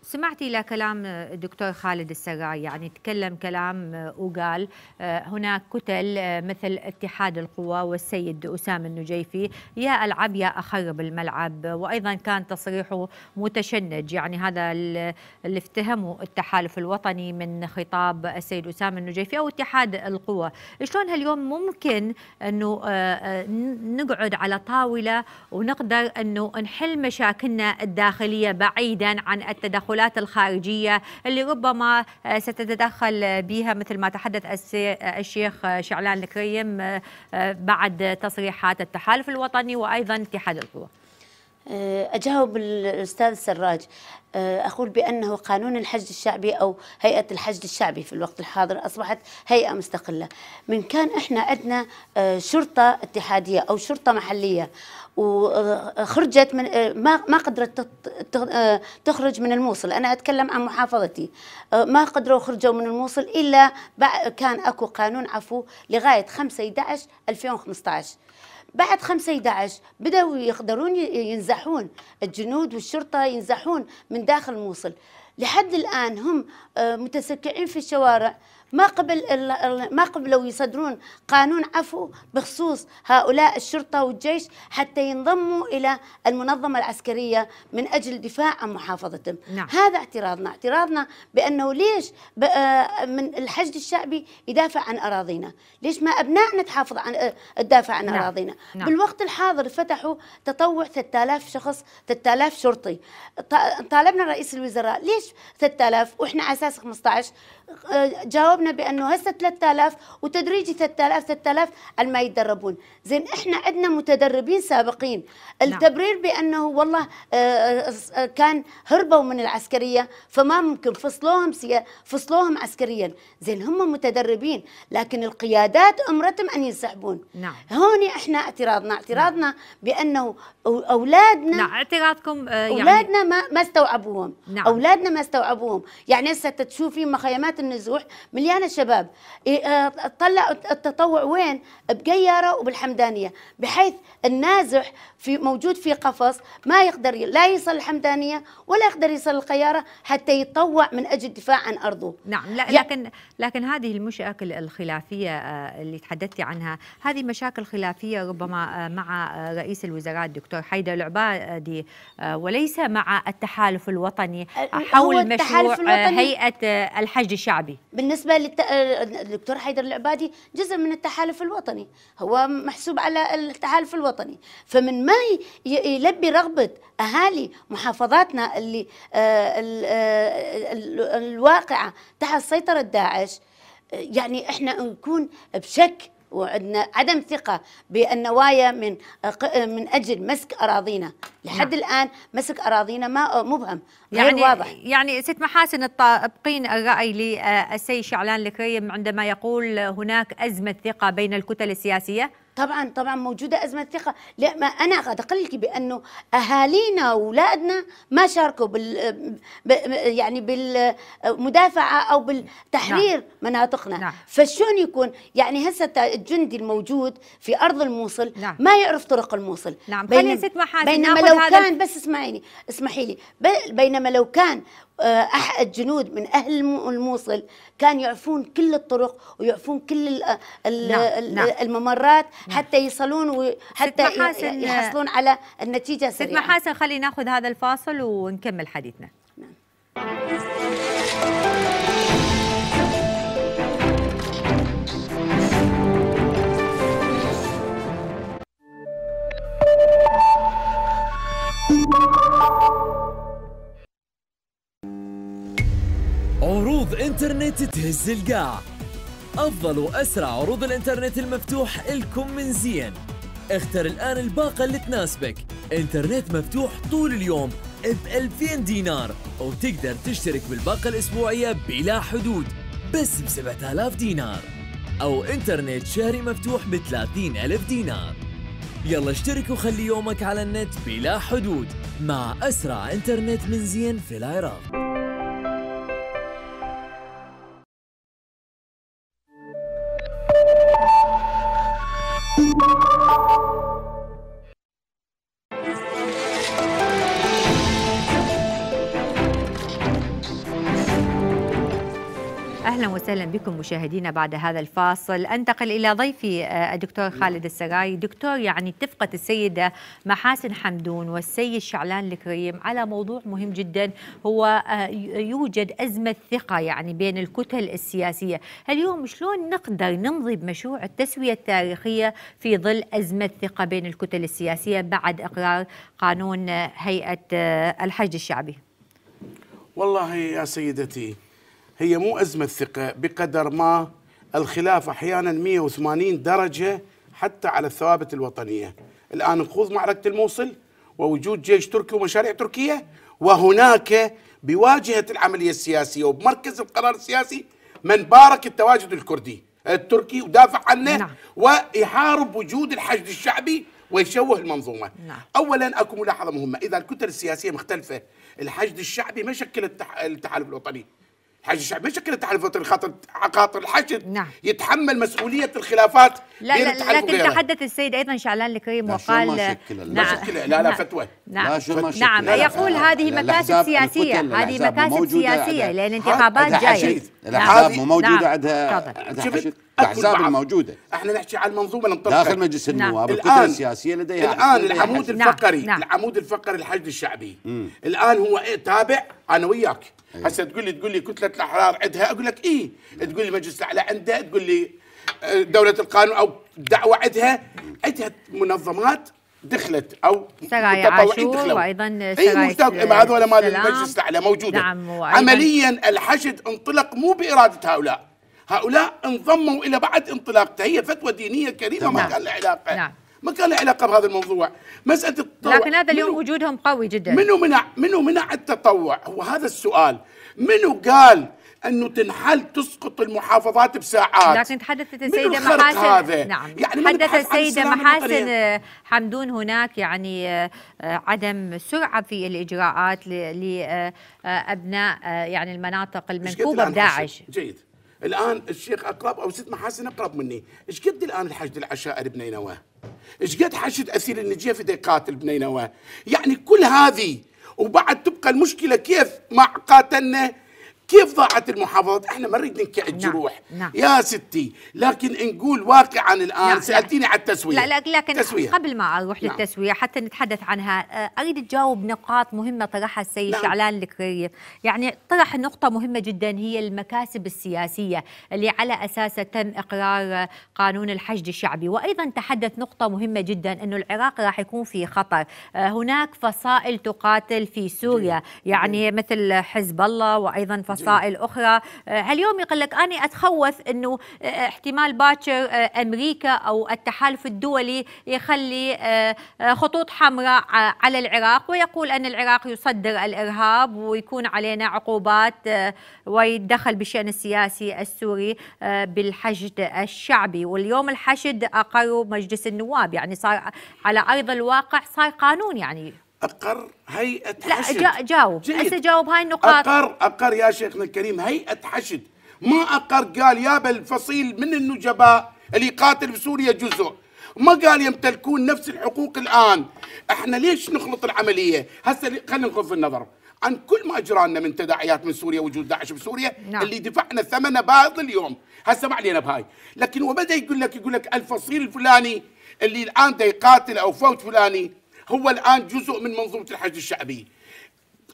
سمعت إلى كلام آه، الدكتور خالد السراي يعني تكلم كلام آه، وقال آه، هناك كتل مثل اتحاد القوى والسيد أسامة النجيفي يا ألعب يا أخرب الملعب وأيضا كان تصريحه متشنج يعني هذا اللي افتهمه التحالف الوطني من خطاب السيد أسامة النجيفي أو اتحاد القوى شلون هاليوم ممكن أنه نقعد على طاولة ونقدر أنه نحل مشاكلنا الداخلية بعيدا عن التدخل التدخلات الخارجية اللي ربما آه، ستتدخل بها مثل ما تحدث آه، الشيخ شعلان الكريم آه، بعد تصريحات التحالف الوطني وأيضا اتحاد القوى آه، أجاوب الأستاذ سراج آه، أقول بأنه قانون الحشد الشعبي أو هيئة الحشد الشعبي في الوقت الحاضر أصبحت هيئة مستقلة من كان إحنا عندنا آه، شرطة اتحادية أو شرطة محلية وخرجت من ما ما قدرت تخرج من الموصل انا اتكلم عن محافظتي ما قدروا يخرجوا من الموصل الا كان اكو قانون عفو لغايه 5 11 2015 بعد 5 11 بداوا يقدرون ينزحون الجنود والشرطه ينزحون من داخل موصل لحد الان هم آه، متسكعين في الشوارع ما قبل ما قبلوا يصدرون قانون عفو بخصوص هؤلاء الشرطه والجيش حتى ينضموا الى المنظمه العسكريه من اجل الدفاع عن محافظتهم نعم. هذا اعتراضنا اعتراضنا بانه ليش آه، من الحشد الشعبي يدافع عن اراضينا ليش ما ابنائنا تحافظ عن آه، تدافع عن نعم. اراضينا نعم. بالوقت الحاضر فتحوا تطوع 3000 شخص 3000 شرطي طالبنا رئيس الوزراء ليش 3000 واحنا على اساس 15 آه، جاوب جاوبنا بانه هسه 3000 وتدريجي 3000 3000 ما يتدربون زين احنا عندنا متدربين سابقين نعم. التبرير بانه والله آه، آه، آه، كان هربوا من العسكريه فما ممكن فصلوهم فصلوهم عسكريا زين هم متدربين لكن القيادات امرتهم ان ينسحبون نعم. هون احنا اعتراضنا اعتراضنا نعم. بانه اولادنا نعم اعتراضكم يعني اولادنا ما ما استوعبوهم نعم. اولادنا ما استوعبوهم يعني هسه تشوفي مخيمات النزوح مليان مليانه شباب آه، طلعوا التطوع وين بقياره وبالحمدانيه بحيث النازح في موجود في قفص ما يقدر لا يصل الحمدانيه ولا يقدر يصل القياره حتى يتطوع من اجل الدفاع عن ارضه نعم لا لكن لكن هذه المشاكل الخلافيه آه، اللي تحدثتي عنها هذه مشاكل خلافيه ربما آه، مع رئيس الوزراء الدكتور حيدر العبادي وليس مع التحالف الوطني حول مشروع الوطني هيئه الحج الشعبي بالنسبه للت... الدكتور حيدر العبادي جزء من التحالف الوطني هو محسوب على التحالف الوطني فمن ما يلبي رغبة أهالي محافظاتنا اللي آه، آه، الواقعة تحت سيطرة داعش يعني احنا نكون بشكل وعندنا عدم ثقه بالنوايا من من اجل مسك اراضينا لحد نعم. الان مسك اراضينا ما مبهم يعني واضح يعني ست محاسن تطابقين الراي للسي شعلان الكريم عندما يقول هناك ازمه ثقه بين الكتل السياسيه طبعا طبعا موجوده ازمه ثقه لا ما انا اتقللك بانه اهالينا واولادنا ما شاركوا بال يعني بالمدافعه او بالتحرير نعم. مناطقنا نعم. فشلون يكون يعني هسه الجندي الموجود في ارض الموصل نعم. ما يعرف طرق الموصل نعم بين بينما لو كان بس اسمعيني اسمحي لي بينما لو كان آه، احد جنود من اهل الموصل كان يعفون كل الطرق ويعفون كل الـ الـ لا لا الممرات نعم. حتى يصلون وحتى آه، يحصلون على النتيجه سريعا ست محاسن خلينا ناخذ هذا الفاصل ونكمل حديثنا نعم. عروض انترنت تهز القاع أفضل وأسرع عروض الانترنت المفتوح الكم من زين اختر الآن الباقة اللي تناسبك انترنت مفتوح طول اليوم ب 2000 دينار وتقدر تشترك بالباقة الأسبوعية بلا حدود بس ب 7000 دينار أو انترنت شهري مفتوح ب 30000 دينار يلا اشترك وخلي يومك على النت بلا حدود مع أسرع انترنت من زين في العراق بكم مشاهدينا بعد هذا الفاصل أنتقل إلى ضيفي آه، الدكتور خالد السراي دكتور يعني اتفقت السيدة محاسن حمدون والسيد شعلان الكريم على موضوع مهم جدا هو آه، يوجد أزمة ثقة يعني بين الكتل السياسية اليوم شلون نقدر نمضي بمشروع التسوية التاريخية في ظل أزمة ثقة بين الكتل السياسية بعد إقرار قانون آه، هيئة الحج الشعبي والله يا سيدتي هي مو أزمة ثقة بقدر ما الخلاف أحيانا 180 درجة حتى على الثوابت الوطنية الآن نخوض معركة الموصل ووجود جيش تركي ومشاريع تركية وهناك بواجهة العملية السياسية وبمركز القرار السياسي من بارك التواجد الكردي التركي ودافع عنه نعم. ويحارب وجود الحشد الشعبي ويشوه المنظومة نعم. أولا أكو ملاحظة مهمة إذا الكتل السياسية مختلفة الحشد الشعبي ما شكل التحالف الوطني الحج الشعبي شكلت تحالف الخاطر خاطر الحشد نعم. يتحمل مسؤوليه الخلافات لا لا لكن تحدث السيد ايضا شعلان الكريم وقال نعم. لا نعم, نعم. نعم. لا لا فتوى نعم نعم يقول هذه مكاسب سياسيه هذه مكاسب سياسيه لان الانتخابات جايه الاحزاب مو موجوده عندها الاحزاب الموجوده احنا نحكي عن المنظومه المطلقه داخل مجلس النواب الكتله السياسيه لديها الان العمود الفقري العمود الفقري الحشد الشعبي الان هو إيه، تابع انا وياك أيوه. هسه تقول لي تقول لي كتله الاحرار عندها اقول لك اي تقول لي مجلس الاعلى عنده تقول لي دوله القانون او دعوه عندها عندها منظمات دخلت او سرايا عاشور وايضا سرايا مع هذول مال المجلس الاعلى موجوده نعم عمليا الحشد انطلق مو باراده هؤلاء هؤلاء انضموا الى بعد انطلاقته هي فتوى دينيه كريمه نعم. ما كان لها علاقه نعم. ما كان لها علاقه بهذا الموضوع مساله التطوع لكن هذا اليوم وجودهم قوي جدا منو منع منو منع التطوع هو هذا السؤال منو قال انه تنحل تسقط المحافظات بساعات لكن تحدثت السيده محاسن هذا؟ نعم يعني تحدثت السيده محاسن آه، حمدون هناك يعني آه، آه، عدم سرعه في الاجراءات لابناء يعني المناطق المنكوبه بداعش جيد الان الشيخ اقرب او ست محاسن اقرب مني، ايش قد الان الحشد العشائر بنينوى ايش قد حشد اسير النجيه في ديقات بنينوى يعني كل هذه وبعد تبقى المشكله كيف مع قاتلنا كيف ضاعت المحافظات احنا ما نريد نكع الجروح نعم،, نعم. يا ستي لكن نقول واقعا الان نعم. نعم. سالتيني على التسويه لا, لا لكن تسوية. قبل ما اروح نعم. للتسويه حتى نتحدث عنها آه، اريد تجاوب نقاط مهمه طرحها السيد نعم. شعلان الكريري يعني طرح نقطه مهمه جدا هي المكاسب السياسيه اللي على اساسها تم اقرار قانون الحشد الشعبي وايضا تحدث نقطه مهمه جدا انه العراق راح يكون في خطر آه، هناك فصائل تقاتل في سوريا يعني مثل حزب الله وايضا فصائل وسائل إيه. اخرى آه، هاليوم يقول لك انا اتخوف انه آه، احتمال باكر آه، امريكا او التحالف الدولي يخلي خطوط حمراء على العراق ويقول ان العراق يصدر الارهاب ويكون علينا عقوبات ويتدخل بالشان السياسي السوري بالحشد الشعبي واليوم الحشد اقره مجلس النواب يعني صار على ارض الواقع صار قانون يعني أقر هيئة لا حشد لا جا جاوب بس جاوب هاي النقاط أقر أقر يا شيخنا الكريم هيئة حشد ما أقر قال يابا الفصيل من النجباء اللي يقاتل بسوريا جزء ما قال يمتلكون نفس الحقوق الآن احنا ليش نخلط العملية هسه خلينا نغض النظر عن كل ما اجرانا من تداعيات من سوريا وجود داعش بسوريا نعم. اللي دفعنا ثمنه بعض اليوم هسه ما علينا بهاي لكن وبدا يقول لك يقول لك الفصيل الفلاني اللي الان دا يقاتل او فوت فلاني هو الان جزء من منظومه الحشد الشعبي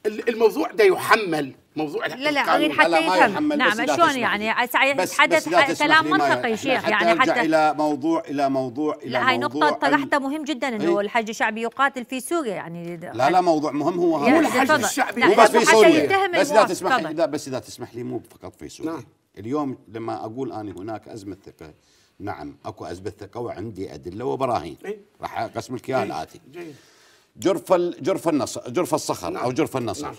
الموضوع ده يحمل موضوع لا لا اريد حتى يفهم نعم شلون يعني يتحدث يعني كلام منطقي شيخ يعني حتى, حتى الى موضوع الى موضوع الى لا هاي نقطه طرحتها مهم جدا انه إيه؟ الحج الشعبي يقاتل في سوريا يعني لا لا موضوع مهم هو يعني هو الحج الشعبي مو بس في سوريا بس اذا تسمح لي بس اذا تسمح لي مو فقط في سوريا نعم. اليوم لما اقول اني هناك ازمه ثقه نعم اكو اثبت ثقه وعندي ادله وبراهين إيه؟ راح اقسم لك اياها الاتي جيد. جرف جرف النصر جرف الصخر نعم. او جرف النصر نعم.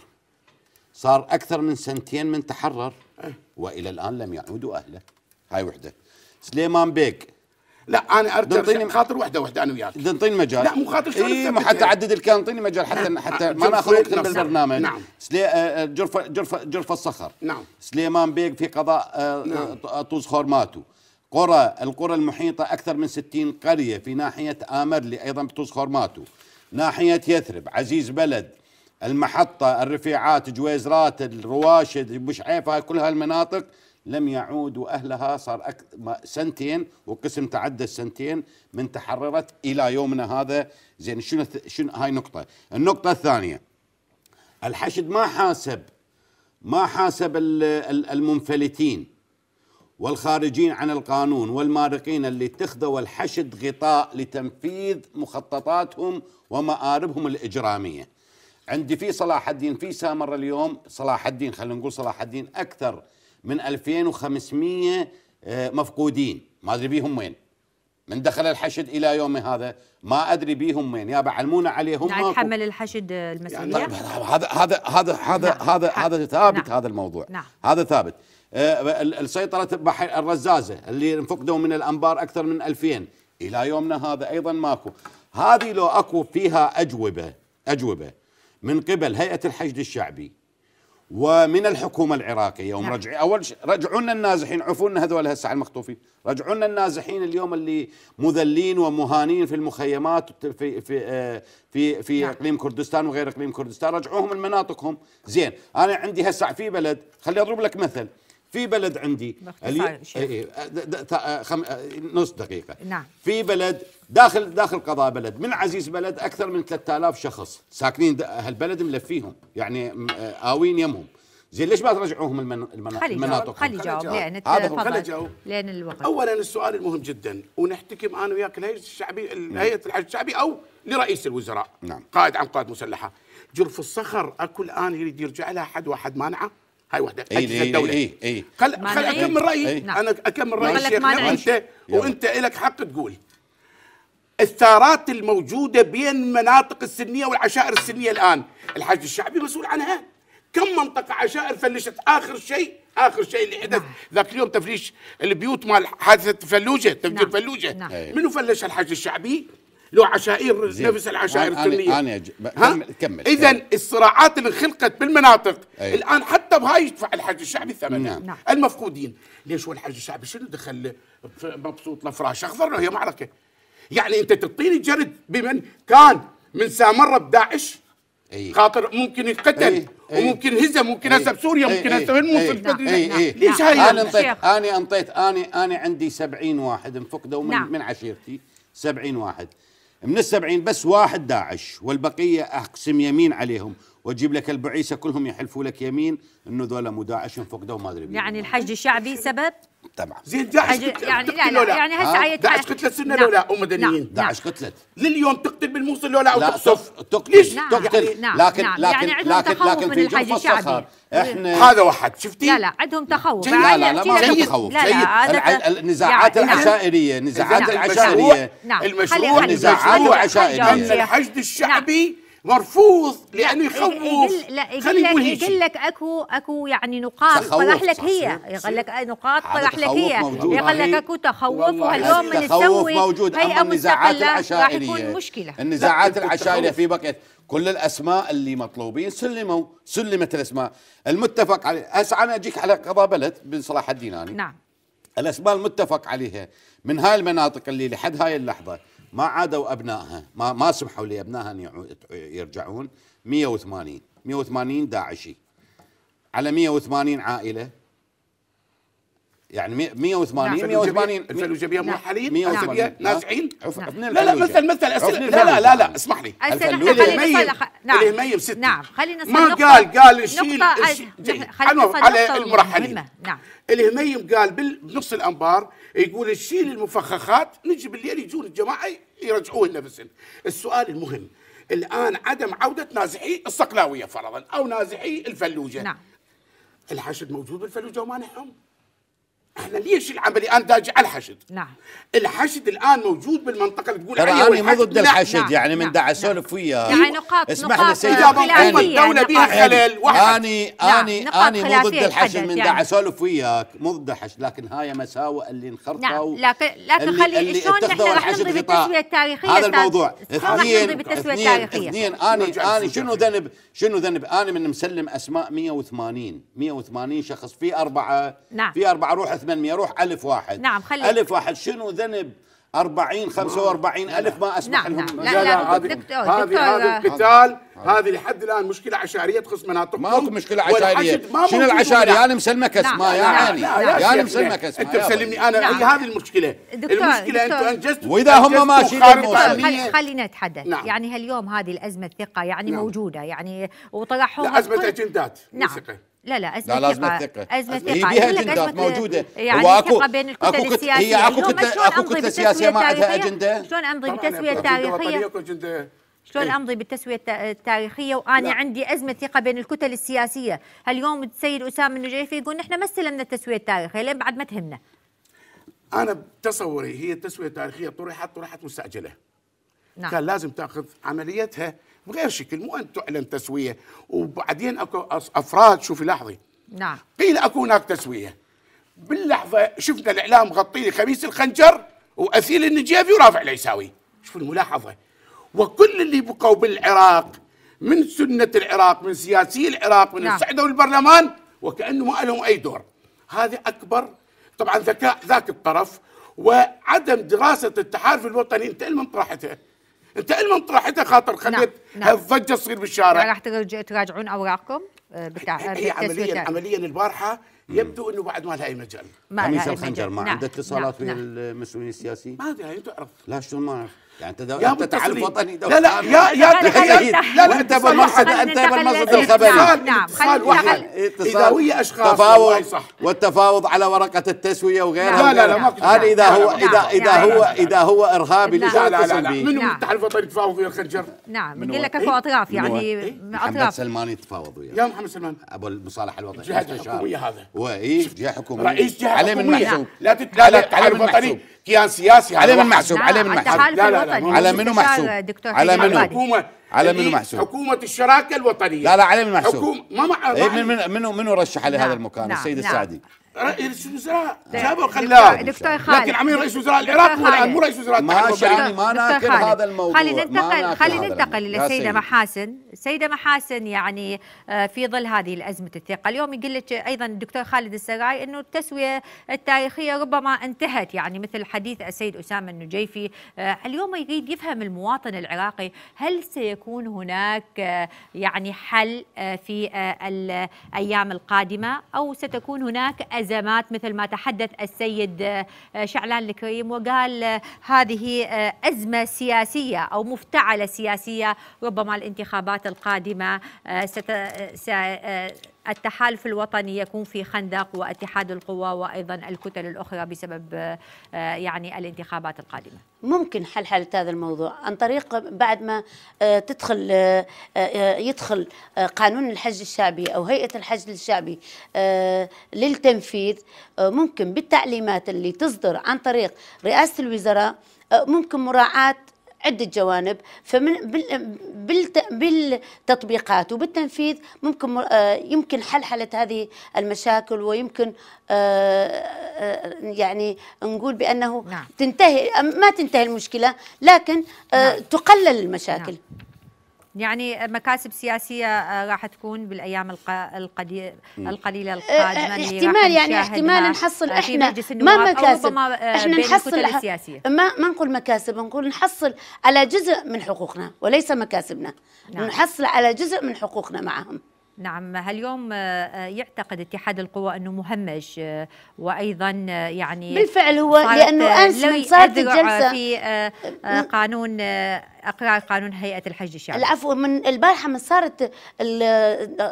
صار اكثر من سنتين من تحرر إيه؟ والى الان لم يعودوا اهله هاي وحده سليمان بيك لا انا ارجع خاطر وحده وحده انا وياك تنطيني مجال لا مو خاطر شلون إيه حتى يعني. عدد الكلام انطيني مجال حتى نعم. حتى آه، ما ناخذ وقت بالبرنامج نعم سلي آه، آه، جرف جرف جرف الصخر نعم سليمان بيك في قضاء نعم. طوز خورماتو قرى القرى المحيطة أكثر من 60 قرية في ناحية آمرلي أيضا بتوس خرماتو ناحية يثرب عزيز بلد المحطة الرفيعات جويزرات الرواشد بشعيفة كل هالمناطق لم يعودوا أهلها صار أك... سنتين وقسم تعدى السنتين من تحررت إلى يومنا هذا زين شنو شنو هاي نقطة النقطة الثانية الحشد ما حاسب ما حاسب المنفلتين والخارجين عن القانون والمارقين اللي اتخذوا الحشد غطاء لتنفيذ مخططاتهم ومآربهم الإجرامية عندي في صلاح الدين في سامر اليوم صلاح الدين خلينا نقول صلاح الدين أكثر من 2500 آه، مفقودين ما أدري بيهم وين من دخل الحشد الى يوم هذا ما ادري بيهم وين يا علمونا عليهم ما يتحمل الحشد يعني المسؤوليه يعني هذا هذا هذا هذا نعم. هذا هذا نعم. ثابت نعم. هذا الموضوع نعم. هذا ثابت آه، السيطرة بحر الرزازة اللي انفقدوا من الأنبار أكثر من 2000 إلى يومنا هذا أيضا ماكو هذه لو أكو فيها أجوبة أجوبة من قبل هيئة الحشد الشعبي ومن الحكومة العراقية يوم نعم. رجع أول شيء رجعوا لنا النازحين عفونا لنا هذول هسه على المخطوفين رجعوا لنا النازحين اليوم اللي مذلين ومهانين في المخيمات في في آه، في في نعم. اقليم كردستان وغير اقليم كردستان رجعوهم من مناطقهم زين انا عندي هسه في بلد خلي اضرب لك مثل في بلد عندي إيه، إيه، أه، أه، خم... أه، نص دقيقه نعم في بلد داخل داخل قضاء بلد من عزيز بلد اكثر من 3000 شخص ساكنين هالبلد ملفيهم يعني اوين يمهم زين ليش ما ترجعوهم المن... المن... خلي المناطق خلي جاوب لان يعني هذا لان الوقت اولا السؤال المهم جدا ونحتكم انا وياك الهيئه الشعبيه الهيئه نعم. الحج الشعبي او لرئيس الوزراء نعم قائد عن قوات مسلحه جرف الصخر اكو الان يريد يرجع لها حد واحد مانعه هاي وحده اجهزه إيه، أي الدوله إيه إيه خل خل اكمل إيه. رايي إيه؟ انا اكمل رايي الشيخ وانت وانت لك حق تقول الثارات الموجوده بين المناطق السنيه والعشائر السنيه الان الحج الشعبي مسؤول عنها كم منطقه عشائر فلشت اخر شيء اخر شيء اللي حدث نعم. ذاك اليوم تفليش البيوت مال حادثه فلوجه تفجير نعم. فلوجه نعم. إيه. منو فلش الحج الشعبي له عشائر زي. نفس العشائر السنيه انا كمل كمل اذا الصراعات اللي خلقت بالمناطق أيه. الان حتى بهاي يدفع الحج الشعبي الثمن نعم. نعم. المفقودين ليش هو الحج الشعبي شنو دخل مبسوط لفراش اخضر هي معركه يعني انت تعطيني جرد بمن كان من سامره بداعش أيه. خاطر ممكن يقتل أيه. أيه. وممكن هزه ممكن هزه بسوريا ممكن هزه أيه. أيه. ليش هاي انا انطيت انا انطيت انا انا عندي سبعين واحد انفقدوا من, نعم. من عشيرتي سبعين واحد من السبعين بس واحد داعش والبقية أقسم يمين عليهم واجيب لك البعيسة كلهم يحلفوا لك يمين انه ذولا مداعش فقدوا ما ادري يعني الحج الشعبي سبب طبعا زين داعش يعني لا لا يعني هسه داعش قتلت سنه نعم. لولا لا ومدنيين نعم. داعش قتلت لليوم تقتل بالموصل لولا لا تقصف تقتل ليش نعم، تقتل لكن يعني لكن لكن لكن في الحج الشعبي احنا هذا وحد شفتي لا لا عندهم تخوف لا لا لا ما عندهم تخوف لا لا النزاعات العشائريه نزاعات العشائريه المشروع نزاعات عشائريه الحشد الشعبي نعم. مرفوض لانه يخوف لا يقول لك يقول لك اكو اكو يعني نقاط طرح لك هي يقول لك نقاط طرح لك هي يقول لك اكو تخوف وهاليوم من تسوي موجود اما النزاعات العشائريه راح يكون مشكله النزاعات العشائريه في بقيه كل الاسماء اللي مطلوبين سلموا سلمت الاسماء المتفق عليه هسه انا اجيك على قضاء بلد بن صلاح الديناني نعم الاسماء المتفق عليها من هاي المناطق اللي لحد هاي اللحظه ما عادوا ابنائها ما ما سمحوا لابنائها ان يرجعون 180 180 داعشي على 180 عائله يعني 180 180 الفلوجبيه, مرحلين مو حاليا الفلوجبيه نازعين لا لا مثل مثل اسئله لا لا لا لا اسمح لي الهميم نعم الهميم ست نعم خلينا ما قال قال شيل على المرحلين نعم الهميم قال بنص الانبار يقول شيل المفخخات نجي بالليل يجون الجماعه يرجعوه نفسهم السؤال المهم الان عدم عوده نازحي الصقلاويه فرضا او نازحي الفلوجه نعم الحشد موجود بالفلوجه وما نحهم احنا ليش العمليه الان بدي على الحشد؟ نعم الحشد الان موجود بالمنطقه اللي تقول عليها انا مو ضد الحشد نعم. يعني من نعم. دا نعم. اسولف وياه يعني نقاط اسمح لي سيدي اذا منظومه الدوله بها خلل واحد اني اني اني مو ضد الحشد من يعني. دا اسولف وياك مو ضد الحشد لكن هاي مساوئ اللي انخرطوا نعم لكن لكن خلي شلون احنا راح نمضي بالتسويه التاريخيه هذا الموضوع اثنين اثنين اني اني شنو ذنب شنو ذنب اني من مسلم اسماء 180 180 شخص في اربعه نعم. في اربعه روح 800 روح ألف واحد نعم خلي ألف واحد شنو ذنب 40 45 ألف ما أسمح نعم، لهم نعم لا لا هذه هذا القتال هذه لحد الآن مشكلة عشائرية تخص مناطق ماكو مشكلة عشائرية شنو العشائرية أنا اسماء يا عيني يا مسلمك اسماء أنت مسلمني أنا هي نعم. هذه المشكلة المشكلة أنت أنجزت وإذا هم ماشيين خلينا نتحدث نعم. يعني هاليوم هذه الأزمة الثقة يعني موجودة يعني وطلعهم أزمة أجندات نعم لا لا ازمه لا لازم ثقه ازمه ثقه هي اجندات موجوده يعني هو اكو بين الكتل أكو السياسيه هي اكو كتله اكو كتله سياسيه ما عندها اجنده شلون امضي بالتسويه التاريخيه شلون إيه. امضي بالتسويه التاريخيه وانا لا. عندي ازمه ثقه بين الكتل السياسيه، اليوم السيد اسامه النجيفي يقول نحن ما استلمنا التسويه التاريخيه لين بعد ما تهمنا. انا بتصوري هي التسويه التاريخيه طرحت طرحت مستعجله. نعم. كان لازم تاخذ عمليتها بغير شكل مو أن تعلن تسوية وبعدين أكو أفراد شوفي لاحظي نعم قيل أكو هناك تسوية باللحظة شفنا الإعلام غطي لي خميس الخنجر وأثيل النجيبي ورافع العيساوي شوفوا الملاحظة وكل اللي بقوا بالعراق من سنة العراق من سياسي العراق من نعم. السعدة والبرلمان وكأنه ما لهم أي دور هذا أكبر طبعا ذكاء ذاك الطرف وعدم دراسة التحالف الوطني انت من طرحته انت علما طرحتها خاطر نعم، خليت نعم. هالضجه تصير بالشارع راح تراجعون اوراقكم آه، بتاع آه، هي عمليا عمليا البارحه يبدو انه بعد ما لها اي مجال ما لها اي مجال ما نعم. اتصالات نعم. نعم. المسؤولين السياسيين ما ادري يعني تعرف لا شلون ما اعرف يعني انت انت تعالف وطني لا لا يا يا سيد لا لا انت بالمقصد انت بالمقصد الخبري نعم اتصال اذا اشخاص تفاوض والتفاوض على ورقه التسويه وغيرها لا لا لا اذا هو اذا اذا هو اذا هو ارهابي لا لا لا منو نعم. تعرف وطني تفاوض ويا الخنجر نعم يقول لك إيه؟ اكو اطراف يعني إيه، إيه. اطراف محمد سلمان يتفاوض وياه يا محمد سلمان ابو المصالح الوطني جهه حكوميه هذا هو اي جهه حكوميه رئيس جهه حكوميه عليه من محسوب لا لا على الوطني كيان سياسي على من محسوب على من نعم، محسوب لا لا على منو محسوب على منو حكومه على منو محسوب حكومه الشراكه الوطنيه لا لا على من محسوب حكومه ما مع إيه، منو منو رشح لهذا نعم، المكان نعم، السيد السعدي رئيس وزراء طيب. جابوا خلاف دكتور خالد لكن عمير رئيس وزراء العراق هو الان مو رئيس وزراء ماشي يعني ما ناكر هذا الموضوع خلينا ننتقل خلينا ننتقل الى السيده محاسن السيده محاسن يعني آه، في ظل هذه الازمه الثقه اليوم يقول لك ايضا الدكتور خالد السراي انه التسويه التاريخيه ربما انتهت يعني مثل حديث السيد اسامه النجيفي آه، اليوم يريد يفهم المواطن العراقي هل سيكون هناك آه، يعني حل في الايام القادمه او ستكون هناك أزمة الأزمات مثل ما تحدث السيد آه، شعلان الكريم وقال آه، هذه آه، أزمة سياسية أو مفتعلة سياسية ربما الانتخابات القادمة ست... س... التحالف الوطني يكون في خندق واتحاد القوى وايضا الكتل الاخرى بسبب آه، يعني الانتخابات القادمه ممكن حل حل هذا الموضوع عن طريق بعد ما آه، تدخل آه، يدخل قانون الحج الشعبي أو هيئة الحج الشعبي للتنفيذ ممكن بالتعليمات اللي تصدر عن طريق رئاسة الوزراء ممكن مراعاة عده جوانب فمن بالتطبيقات وبالتنفيذ ممكن آه، يمكن حلحله هذه المشاكل ويمكن آه، آه، يعني نقول بانه نعم. تنتهي ما تنتهي المشكله لكن نعم. تقلل المشاكل نعم. يعني مكاسب سياسية آه، راح تكون بالأيام القليلة آه، القادمة آه، احتمال يعني احتمال نحصل احنا ما مكاسب احنا نحصل السياسية. ما ما نقول مكاسب نقول نحصل على جزء من حقوقنا وليس مكاسبنا نعم. نحصل على جزء من حقوقنا معهم نعم اليوم يعتقد اتحاد القوى انه مهمش وايضا يعني بالفعل هو لانه انس من صارت الجلسه في نعم. قانون اقرار قانون هيئه الحج الشعبي العفو من البارحه من صارت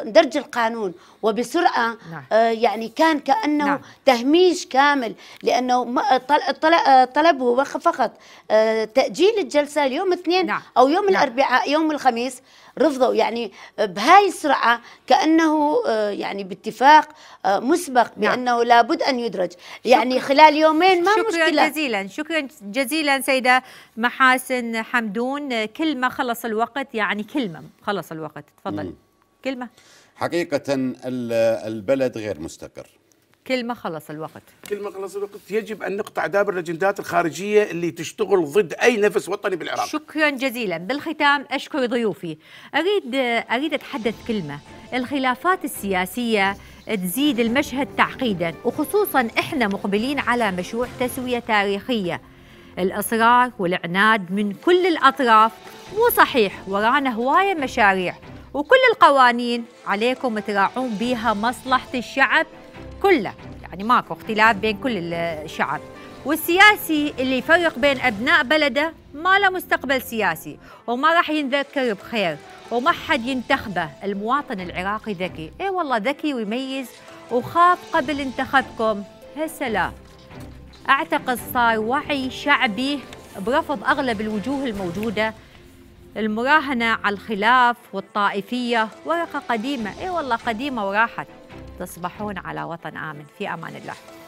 درج القانون وبسرعه نعم. آه، يعني كان كانه نعم. تهميش كامل لانه هو فقط آه، تاجيل الجلسه ليوم الاثنين نعم. او يوم نعم. الاربعاء يوم الخميس رفضوا يعني بهاي السرعة كأنه آه، يعني باتفاق مسبق نعم. بأنه نعم. لابد أن يدرج يعني خلال يومين ما شكرا مشكلة شكرا جزيلا شكرا جزيلا سيدة محاسن حمدون كمان كلمه خلص الوقت يعني كلمه خلص الوقت تفضل مم. كلمه حقيقه البلد غير مستقر كلمة خلص الوقت كلمة خلص الوقت يجب أن نقطع دابر الأجندات الخارجية اللي تشتغل ضد أي نفس وطني بالعراق شكرا جزيلا بالختام أشكر ضيوفي أريد أريد أتحدث كلمة الخلافات السياسية تزيد المشهد تعقيدا وخصوصا إحنا مقبلين على مشروع تسوية تاريخية الإصرار والعناد من كل الأطراف مو صحيح ورانا هواية مشاريع وكل القوانين عليكم تراعون بيها مصلحة الشعب كله يعني ماكو اختلاف بين كل الشعب والسياسي اللي يفرق بين أبناء بلده ما له مستقبل سياسي وما راح ينذكر بخير وما حد ينتخبه المواطن العراقي ذكي اي والله ذكي ويميز وخاف قبل انتخبكم هسه لا أعتقد صار وعي شعبي برفض أغلب الوجوه الموجودة المراهنة على الخلاف والطائفية ورقة قديمة إي والله قديمة وراحت تصبحون على وطن آمن في أمان الله